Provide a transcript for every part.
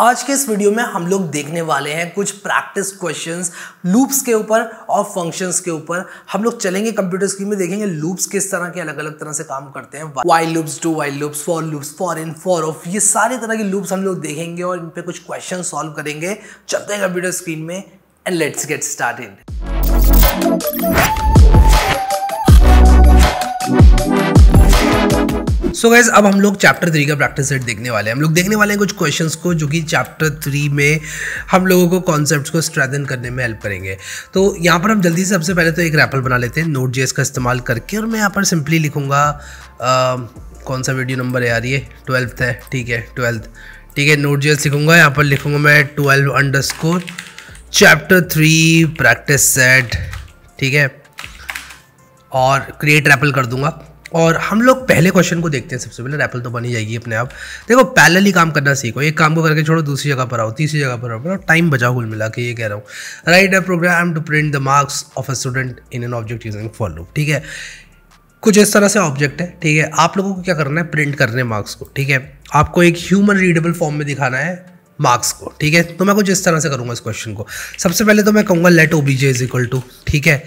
आज के इस वीडियो में हम लोग देखने वाले हैं कुछ प्रैक्टिस क्वेश्चंस लूप्स के ऊपर और फंक्शंस के ऊपर हम लोग चलेंगे कंप्यूटर स्क्रीन में देखेंगे लूप्स किस तरह के अलग अलग तरह से काम करते हैं while loops two while loops for loops for in for of ये सारे तरह के लूप्स हम लोग देखेंगे और इन पर कुछ क्वेश्चन सॉल्व करेंगे चलते हैं कंप्यूटर स्क्रीन में and let's get start so so guys अब हम लोग चैप्टर थ्री का प्रैक्टिस सेट देखने वाले हैं हम लोग देखने वाले हैं कुछ क्वेश्चंस को जो कि चैप्टर थ्री में हम लोगों को कॉन्सेप्ट को स्ट्रेथन करने में हेल्प करेंगे तो यहाँ पर हम जल्दी से सबसे पहले तो एक रैपल बना लेते हैं नोट जेस का इस्तेमाल करके और मैं यहाँ पर सिंपली लिखूँगा कौन सा वीडियो नंबर है यार ये ट्वेल्थ है ठीक है ट्वेल्थ ठीक है नोट जेस लिखूँगा यहाँ पर लिखूँगा मैं twelve underscore chapter three practice set ठीक है और क्रिएट रैपल कर दूंगा और हम लोग पहले क्वेश्चन को देखते हैं सबसे पहले रैपल तो बनी जाएगी अपने आप देखो पैलल ही काम करना सीखो एक काम को करके छोड़ो दूसरी जगह पर आओ तीसरी जगह पर आओ मतलब टाइम बचाओ कुल मिला के ये कह रहा हूँ write a program to print the marks of a student in an object using for loop ठीक है कुछ इस तरह से ऑब्जेक्ट है ठीक है आप लोगों को क्या करना है प्रिंट करने मार्क्स को ठीक है आपको एक ह्यूमन रीडेबल फॉर्म में दिखाना है मार्क्स को ठीक है तो मैं कुछ इस तरह से करूँगा इस क्वेश्चन को सबसे पहले तो मैं कहूँगा let O J is equal to ठीक है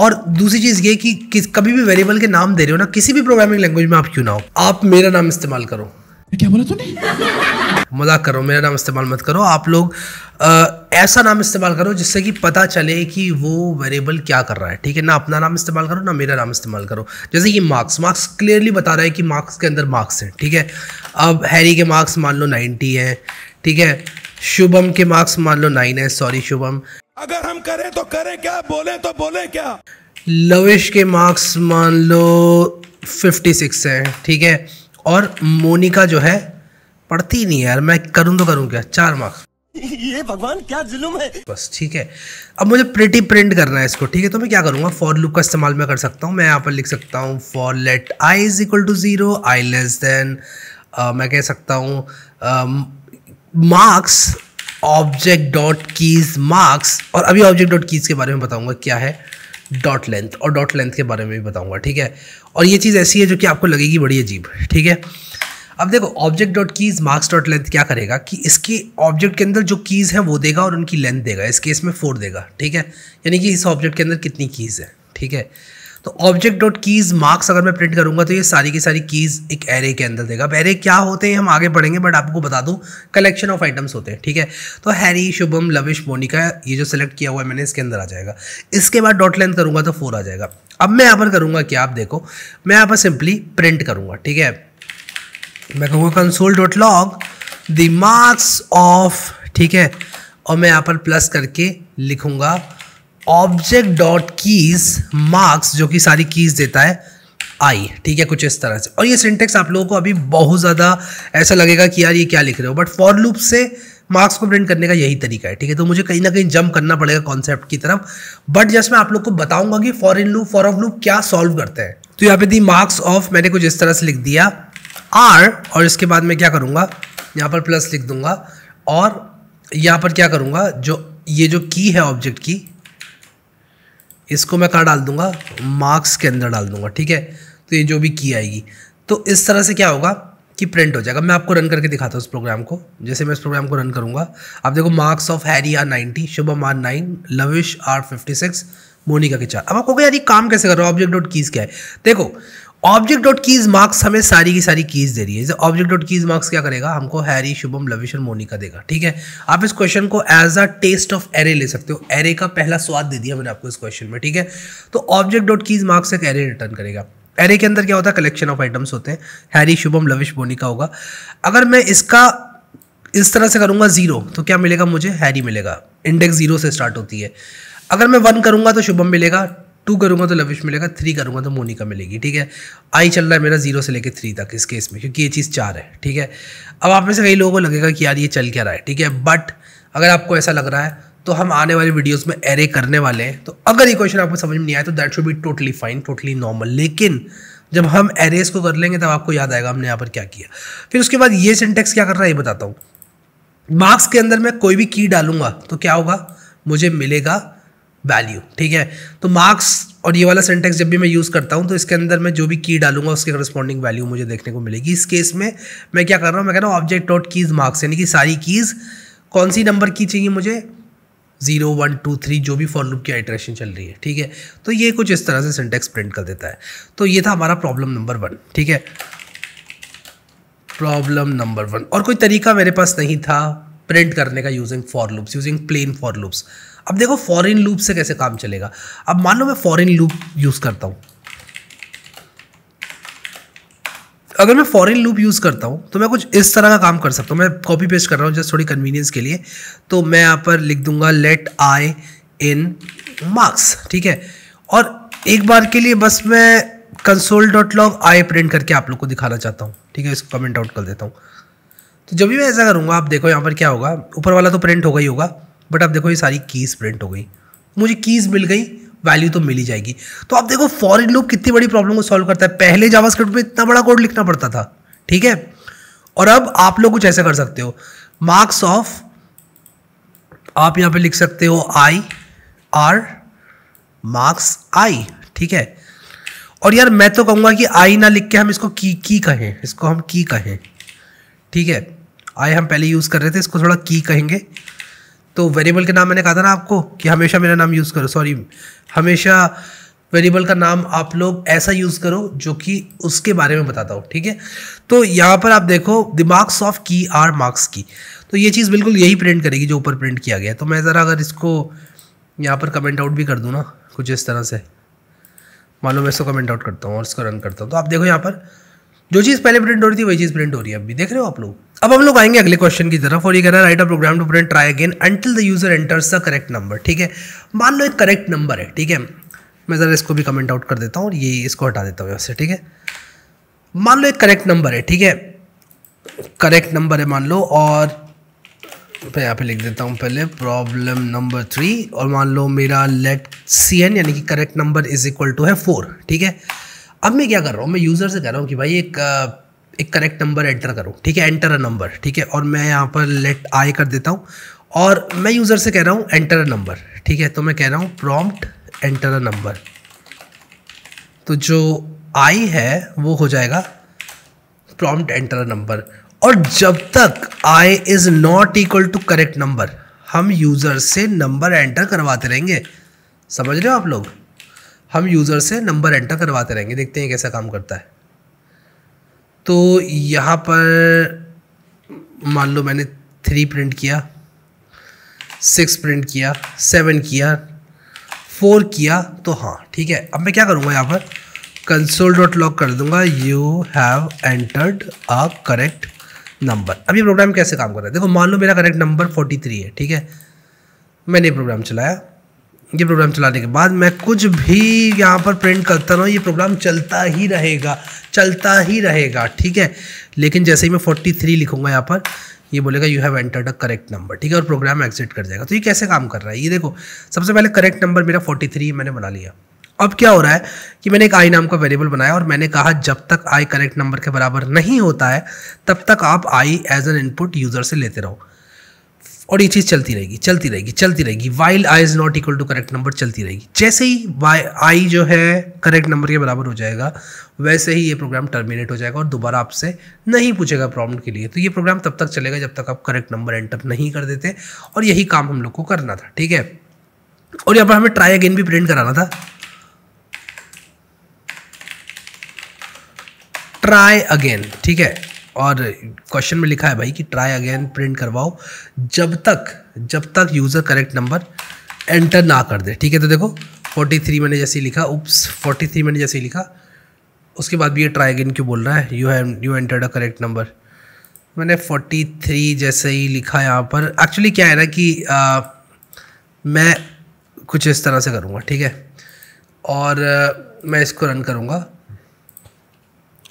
और दूसरी चीज़ ये कि, कि कभी भी वेरिएबल के नाम दे रहे हो ना किसी भी प्रोग्रामिंग लैंग्वेज में आप क्यों ना हो आप मेरा नाम इस्तेमाल करो क्या बोला तूने मजाक करो मेरा नाम इस्तेमाल मत करो आप लोग आ, ऐसा नाम इस्तेमाल करो जिससे कि पता चले कि वो वेरिएबल क्या कर रहा है ठीक है ना अपना नाम इस्तेमाल करो ना मेरा नाम इस्तेमाल करो जैसे कि मार्क्स मार्क्स क्लियरली बता रहा है कि मार्क्स के अंदर मार्क्स हैं ठीक है अब हैरी के मार्क्स मान लो नाइन्टी हैं ठीक है शुभम के मार्क्स मान लो नाइन है सॉरी शुभम अगर हम करें तो करें क्या बोले तो बोले क्या लवेश के मार्क्स मान लो 56 है ठीक है और मोनिका जो है पढ़ती नहीं यार मैं करूँ तो करूँ क्या चार मार्क्स ये भगवान क्या जुलूम है बस ठीक है अब मुझे प्रिटी प्रिंट करना है इसको ठीक है तो मैं क्या करूँगा फॉर लुक का इस्तेमाल मैं कर सकता हूँ मैं यहाँ पर लिख सकता हूँ for let I is equal to zero I less than मैं कह सकता हूँ marks object dot keys marks और अभी ऑब्जेक्ट डॉट कीज़ के बारे में बताऊँगा क्या है डॉट लेंथ और डॉट लेंथ के बारे में भी बताऊँगा ठीक है और ये चीज़ ऐसी है जो कि आपको लगेगी बड़ी अजीब ठीक है अब देखो object dot keys marks dot length क्या करेगा कि इसकी ऑब्जेक्ट के अंदर जो कीज़ हैं वो देगा और उनकी लेंथ देगा इस केस में फोर देगा ठीक है यानी कि इस ऑब्जेक्ट के अंदर कितनी कीज़ है ठीक है तो ऑब्जेक्ट डॉट कीज़ मार्क्स अगर मैं प्रिंट करूँगा तो ये सारी की सारी कीज़ एक एरे के अंदर देगा अब एरे क्या होते हैं हम आगे बढ़ेंगे बट आपको बता दूँ कलेक्शन ऑफ आइटम्स होते हैं ठीक है तो हैरी शुभम लविश मोनिका ये जो सिलेक्ट किया हुआ है मैंने इसके अंदर आ जाएगा इसके बाद डॉट लेंथ करूँगा तो फोर आ जाएगा अब मैं यहाँ पर करूँगा क्या आप देखो मैं यहाँ पर सिंपली प्रिंट करूँगा ठीक है मैं कहूँगा console dot log the marks of ठीक है और मैं यहाँ पर प्लस करके लिखूँगा ऑब्जेक्ट डॉट कीज मार्क्स जो कि सारी कीज देता है आई ठीक है कुछ इस तरह से और ये सिंटेक्स आप लोगों को अभी बहुत ज़्यादा ऐसा लगेगा कि यार ये क्या लिख रहे हो बट फॉर लूप से मार्क्स को प्रिंट करने का यही तरीका है ठीक है तो मुझे कहीं ना कहीं जंप करना पड़ेगा कॉन्सेप्ट की तरफ बट जस्ट मैं आप लोग को बताऊंगा कि for in loop for of loop क्या सॉल्व करते हैं तो यहाँ पे दी मार्क्स ऑफ मैंने कुछ इस तरह से लिख दिया आर और इसके बाद मैं क्या करूँगा यहाँ पर प्लस लिख दूंगा और यहाँ पर क्या करूँगा जो ये जो की है ऑब्जेक्ट की इसको मैं कहाँ डाल दूंगा मार्क्स के अंदर डाल दूंगा ठीक है तो ये जो भी की आएगी तो इस तरह से क्या होगा कि प्रिंट हो जाएगा मैं आपको रन करके दिखाता हूँ उस प्रोग्राम को जैसे मैं इस प्रोग्राम को रन करूँगा आप देखो marks of Harry are ninety Shubham are nine Lavish are fifty six Monika के चार अब आपको यार ये काम कैसे कर रहा हूँ ऑब्जेक्ट डॉट कीज़ क्या है देखो ऑब्जेक्ट डॉट कीज मार्क्स हमें सारी की सारी कीज़ दे रही है ऑब्जेक्ट डॉट कीज मार्क्स क्या करेगा हमको हैरी शुभम लविश और मोनिका देगा ठीक है आप इस क्वेश्चन को as a test of array ले सकते हो एरे का पहला स्वाद दे दिया मैंने आपको इस क्वेश्चन में ठीक है तो ऑब्जेक्ट डॉट कीज मार्क्स एक एरे रिटर्न करेगा एरे के अंदर क्या होता है कलेक्शन ऑफ आइटम्स होते हैं हैरी शुभम लविश मोनिका होगा अगर मैं इसका इस तरह से करूँगा जीरो तो क्या मिलेगा मुझे हैरी मिलेगा इंडेक्स जीरो से स्टार्ट होती है अगर मैं वन करूंगा तो शुभम मिलेगा टू करूँगा तो लविश मिलेगा थ्री करूँगा तो मोनिका मिलेगी ठीक है आई चल रहा है मेरा जीरो से लेकर थ्री तक इस केस में क्योंकि ये चीज़ चार है ठीक है अब आप में से कई लोगों को लगेगा कि यार ये चल क्या रहा है ठीक है बट अगर आपको ऐसा लग रहा है तो हम आने वाली वीडियोज़ में एरे करने वाले हैं तो अगर ये क्वेश्चन आपको समझ में नहीं आया तो that should be totally fine totally normal लेकिन जब हम एरेज को कर लेंगे तब आपको याद आएगा हमने यहाँ पर क्या किया फिर उसके बाद ये सिंटेक्स क्या कर रहा है ये बताता हूँ मार्क्स के अंदर मैं कोई भी की डालूंगा तो क्या होगा मुझे मिलेगा वैल्यू ठीक है तो मार्क्स और ये वाला सेंटेक्स जब भी मैं यूज़ करता हूँ तो इसके अंदर मैं जो भी की डालूंगा उसके करस्पॉन्डिंग वैल्यू मुझे देखने को मिलेगी इस केस में मैं क्या कर रहा हूँ मैं कह रहा हूँ ऑब्जेक्ट डॉट कीज़ मार्क्स यानी कि सारी कीज़ कौन सी नंबर की चाहिए मुझे जीरो वन टू थ्री जो भी फॉर लूप की आइट्रेशन चल रही है ठीक है तो ये कुछ इस तरह से सेंटेक्स प्रिंट कर देता है तो ये था हमारा प्रॉब्लम नंबर वन ठीक है प्रॉब्लम नंबर वन और कोई तरीका मेरे पास नहीं था प्रिंट करने का using for loops using plain for loops अब देखो फॉरेन लूप से कैसे काम चलेगा अब मान लो मैं फॉरेन लूप यूज़ करता हूँ अगर मैं फॉरेन लूप यूज़ करता हूँ तो मैं कुछ इस तरह का काम कर सकता हूँ मैं कॉपी पेस्ट कर रहा हूँ जस्ट थोड़ी कन्वीनियंस के लिए तो मैं यहाँ पर लिख दूंगा लेट आई इन मार्क्स ठीक है और एक बार के लिए बस मैं console dot log I print करके आप लोग को दिखाना चाहता हूँ ठीक है इसको कमेंट आउट कर देता हूँ तो जब भी मैं ऐसा करूँगा आप देखो यहाँ पर क्या होगा ऊपर वाला तो प्रिंट होगा ही होगा बट आप देखो ये सारी कीज़ प्रिंट हो गई मुझे कीज़ मिल गई वैल्यू तो मिल ही जाएगी तो आप देखो फॉरिन लूप कितनी बड़ी प्रॉब्लम को सॉल्व करता है पहले जावास्क्रिप्ट में इतना बड़ा कोड लिखना पड़ता था ठीक है और अब आप लोग कुछ ऐसा कर सकते हो मार्क्स ऑफ आप यहाँ पे लिख सकते हो आई आर मार्क्स आई ठीक है और यार मैं तो कहूँगा कि आई ना लिख के हम इसको की की कहें इसको हम की कहें ठीक है आई हम पहले यूज़ कर रहे थे इसको थोड़ा की कहेंगे तो वेरिएबल के नाम मैंने कहा था ना आपको कि हमेशा मेरा नाम यूज़ करो सॉरी हमेशा वेरिएबल का नाम आप लोग ऐसा यूज़ करो जो कि उसके बारे में बताता हो ठीक है तो यहाँ पर आप देखो the marks of key are marks key तो ये चीज़ बिल्कुल यही प्रिंट करेगी जो ऊपर प्रिंट किया गया तो मैं ज़रा अगर इसको यहाँ पर कमेंट आउट भी कर दूँ ना कुछ इस तरह से मान लो मैं इसको कमेंट आउट करता हूँ और इसको रन करता हूँ तो आप देखो यहाँ पर जो चीज़ पहले प्रिंट हो रही थी वही चीज़ प्रिंट हो रही है अभी देख रहे हो आप लोग अब हम लोग आएंगे अगले क्वेश्चन की तरफ और ये कह रहा है write a program to print try again until the user enters the correct number ठीक है मान लो एक करेक्ट नंबर है ठीक है मैं ज़रा इसको भी कमेंट आउट कर देता हूँ और ये इसको हटा देता हूँ वैसे ठीक है मान लो एक करेक्ट नंबर है ठीक है करेक्ट नंबर है मान लो और मैं यहाँ पे लिख देता हूँ पहले प्रॉब्लम नंबर थ्री और मान लो मेरा लेट सी एन यानी कि correct number is equal to है फोर ठीक है अब मैं क्या कर रहा हूँ मैं यूज़र से कह रहा हूँ कि भाई एक एक करेक्ट नंबर एंटर करो ठीक है एंटर अ नंबर ठीक है और मैं यहाँ पर लेट आई कर देता हूँ और मैं यूज़र से कह रहा हूँ एंटर अ नंबर ठीक है तो मैं कह रहा हूँ प्रॉम्प्ट एंटर अ नंबर तो जो आई है वो हो जाएगा प्रॉम्प्ट एंटर अ नंबर और जब तक I is not equal to correct number हम यूज़र से नंबर एंटर करवाते रहेंगे समझ रहे हो आप लोग हम यूज़र से नंबर एंटर करवाते रहेंगे देखते हैं कैसा काम करता है तो यहाँ पर मान लो मैंने थ्री प्रिंट किया सिक्स प्रिंट किया सेवन किया फोर किया तो हाँ ठीक है अब मैं क्या करूँगा यहाँ पर कंसोल डॉट लॉक कर दूंगा you have entered a correct number अब ये प्रोग्राम कैसे काम कर रहा है देखो मान लो मेरा करेक्ट नंबर फोर्टी थ्री है ठीक है मैंने प्रोग्राम चलाया ये प्रोग्राम चलाने के बाद मैं कुछ भी यहाँ पर प्रिंट करता रहूँ ये प्रोग्राम चलता ही रहेगा चलता ही रहेगा ठीक है लेकिन जैसे ही मैं 43 लिखूंगा यहाँ पर ये बोलेगा you have entered a correct number ठीक है और प्रोग्राम एग्जिट कर जाएगा तो ये कैसे काम कर रहा है ये देखो सबसे पहले करेक्ट नंबर मेरा 43 मैंने बना लिया अब क्या हो रहा है कि मैंने एक आई नाम का वेरिएबल बनाया और मैंने कहा जब तक आई करेक्ट नंबर के बराबर नहीं होता है तब तक आप I as an input user से लेते रहो और ये चीज़ चलती रहेगी चलती रहेगी चलती रहेगी while I is not equal to correct number चलती रहेगी जैसे ही आई जो है करेक्ट नंबर के बराबर हो जाएगा वैसे ही ये प्रोग्राम टर्मिनेट हो जाएगा और दोबारा आपसे नहीं पूछेगा प्रॉब्लम के लिए तो ये प्रोग्राम तब तक चलेगा जब तक आप करेक्ट नंबर एंटर नहीं कर देते और यही काम हम लोग को करना था ठीक है और यहाँ पर हमें ट्राई अगेन भी प्रिंट कराना था ट्राई अगेन ठीक है और क्वेश्चन में लिखा है भाई कि ट्राई अगेन प्रिंट करवाओ जब तक जब तक यूज़र करेक्ट नंबर एंटर ना कर दे ठीक है तो देखो 43 मैंने जैसे ही लिखा उप्स 43 मैंने जैसे ही लिखा उसके बाद भी ये ट्राई अगेन क्यों बोल रहा है you have you entered a correct number मैंने 43 जैसे ही लिखा यहाँ पर एक्चुअली क्या है ना कि आ, मैं कुछ इस तरह से करूँगा ठीक है और आ, मैं इसको रन करूँगा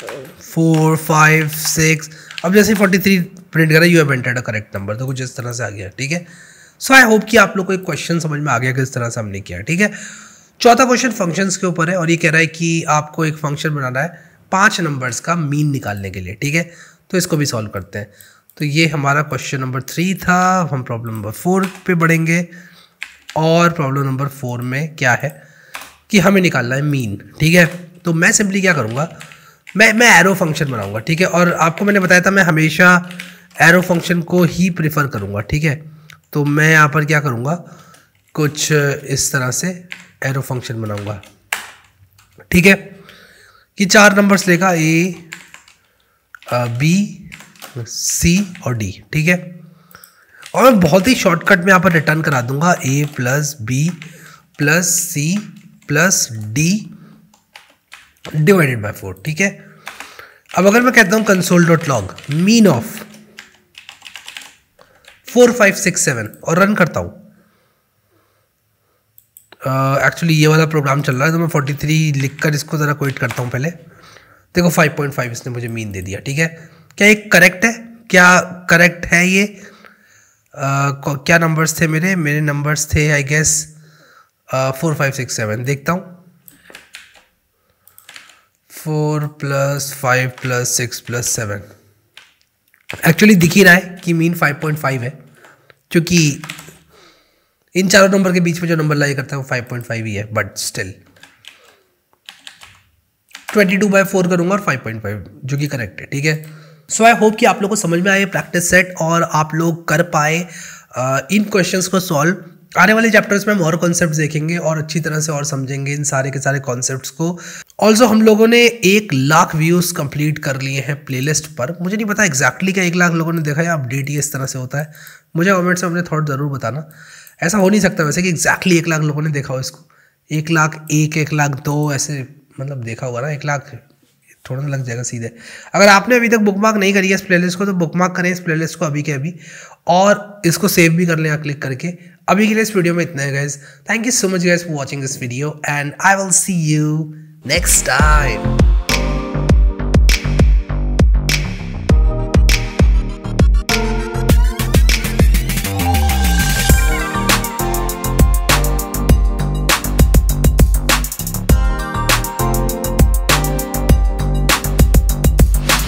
फोर फाइव सिक्स अब जैसे फोर्टी थ्री प्रिंट करा you have entered a correct number तो कुछ इस तरह से आ गया ठीक है सो आई होप कि आप लोग को एक क्वेश्चन समझ में आ गया किस तरह से हमने किया ठीक है चौथा क्वेश्चन फंक्शंस के ऊपर है और ये कह रहा है कि आपको एक फंक्शन बनाना है पाँच नंबर्स का मीन निकालने के लिए ठीक है तो इसको भी सॉल्व करते हैं तो ये हमारा क्वेश्चन नंबर थ्री था हम प्रॉब्लम नंबर फोर पे बढ़ेंगे और प्रॉब्लम नंबर फोर में क्या है कि हमें निकालना है मीन ठीक है तो मैं सिंपली क्या करूँगा मैं मैं एरो फंक्शन बनाऊंगा ठीक है और आपको मैंने बताया था मैं हमेशा एरो फंक्शन को ही प्रिफर करूंगा ठीक है तो मैं यहाँ पर क्या करूंगा कुछ इस तरह से एरो फंक्शन बनाऊंगा ठीक है कि चार नंबर्स लेगा ए बी सी और डी ठीक है और मैं बहुत ही शॉर्टकट में यहाँ पर रिटर्न करा दूंगा A plus B plus C plus D divided by four ठीक है अब अगर मैं कहता हूं console dot log mean of four five six seven और रन करता हूं एक्चुअली uh, ये वाला प्रोग्राम चल रहा है तो मैं फोर्टी थ्री लिख कर इसको ज़रा क्विट करता हूँ पहले देखो फाइव पॉइंट फाइव इसने मुझे मीन दे दिया ठीक है क्या ये करेक्ट है क्या करेक्ट है ये uh, क्या नंबर्स थे मेरे मेरे नंबर्स थे I guess four five six seven देखता हूँ four plus five plus six plus seven actually दिख ही रहा है कि मीन फाइव पॉइंट फाइव है क्योंकि इन चारों नंबर के बीच में जो नंबर लाइक करता है वो फाइव पॉइंट फाइव ही है but still twenty two by four करूंगा और फाइव पॉइंट फाइव जो कि करेक्ट है ठीक है सो आई होप कि आप लोग को समझ में आए प्रैक्टिस सेट और आप लोग कर पाए uh, इन क्वेश्चंस को सॉल्व आने वाले चैप्टर्स में हम और कॉन्सेप्ट देखेंगे और अच्छी तरह से और समझेंगे इन सारे के सारे कॉन्सेप्ट को ऑल्सो हम लोगों ने एक लाख व्यूज़ कंप्लीट कर लिए हैं प्लेलिस्ट पर मुझे नहीं पता एग्जैक्टली क्या एक लाख लोगों ने देखा है अपडेट ही इस तरह से होता है मुझे कमेंट्स में अपने थॉट ज़रूर बताना ऐसा हो नहीं सकता वैसे कि एग्जैक्टली एक लाख लोगों ने देखा हो इसको एक लाख एक एक लाख दो ऐसे मतलब देखा होगा ना एक लाख थोड़ा सा लग जाएगा सीधे अगर आपने अभी तक बुक मार्क नहीं करी है इस प्लेलिस्ट को तो बुक मार्क करें इस प्लेलिस्ट को अभी के अभी और इसको सेव भी कर लें क्लिक करके अभी के लिए इस वीडियो में इतना है guys thank you so much guys for watching this video and I will see you next time